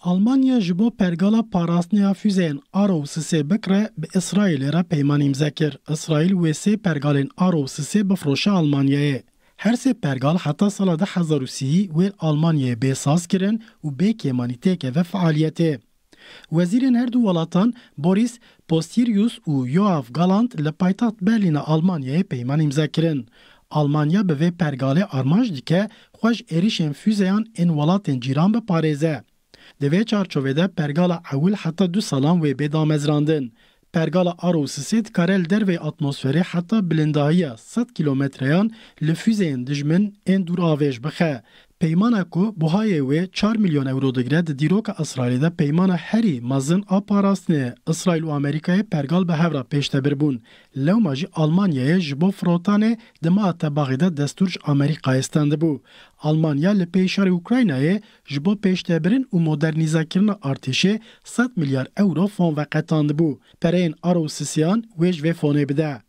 Almanya ji bo pergala parastina füzeyên Arrow 3 bekre bi İsrailê re peyman imza İsrail wê pergalin pergalên Arrow 3 bifroşe Her se pergal hatta sala 2003 wê Almanyayê bêsaz kirin û bê kemanî têkeve fealiyetê. Wezîrên her du welatan Boris Postirius û Yoav Galant le paytaxt Berlîna Almanyayê peyman imza Almanya bi vê pergalê armanc dike xweş êrişên füzeyan ên welatên be biparêze. Di vê çarçovê de pergala ewil heta du salan wê bêdamezrandin. Pergala ROCC dikare li dervê atmosferê heta bilindahiya 100 kilometreyan li füzeyên dijmin ên duravêj bixe. Peymana ku buhayê ve 4 milyon euro digre di dîroka Israîlê de peymana herî mezin a parastinê İsraîl û pergal bi hevra pêştebir bûn. Lewma jî Almanyayê ji bo frotanê dima tebaxê de destûr ji Almanya le pêşerê Ukrayna'ya jibo bo pêştebirin û modernîzekirina artêşê 100 milyar euro fon veqetandibû. Pereyên Arosisiyan wê ji ve fonê bide.